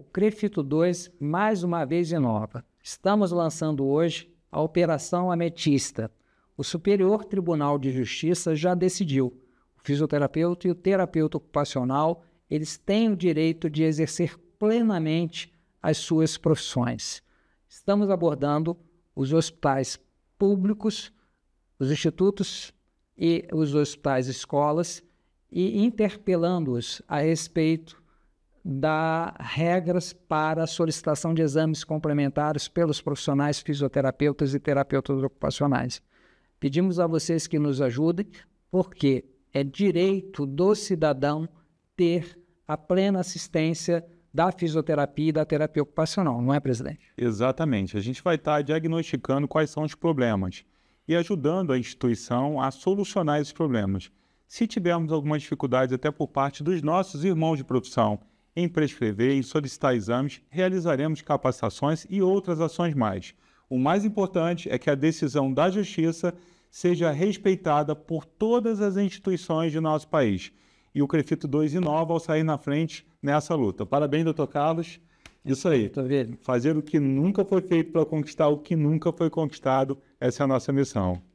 O Crefito 2 mais uma vez inova. Estamos lançando hoje a Operação Ametista. O Superior Tribunal de Justiça já decidiu. O fisioterapeuta e o terapeuta ocupacional, eles têm o direito de exercer plenamente as suas profissões. Estamos abordando os hospitais públicos, os institutos e os hospitais escolas e interpelando-os a respeito da regras para solicitação de exames complementares pelos profissionais fisioterapeutas e terapeutas ocupacionais. Pedimos a vocês que nos ajudem, porque é direito do cidadão ter a plena assistência da fisioterapia e da terapia ocupacional, não é, presidente? Exatamente. A gente vai estar diagnosticando quais são os problemas e ajudando a instituição a solucionar esses problemas. Se tivermos algumas dificuldades, até por parte dos nossos irmãos de profissão, em prescrever, em solicitar exames, realizaremos capacitações e outras ações mais. O mais importante é que a decisão da Justiça seja respeitada por todas as instituições de nosso país. E o Crefito 2 inova ao sair na frente nessa luta. Parabéns, doutor Carlos. Isso aí. Fazer o que nunca foi feito para conquistar o que nunca foi conquistado, essa é a nossa missão.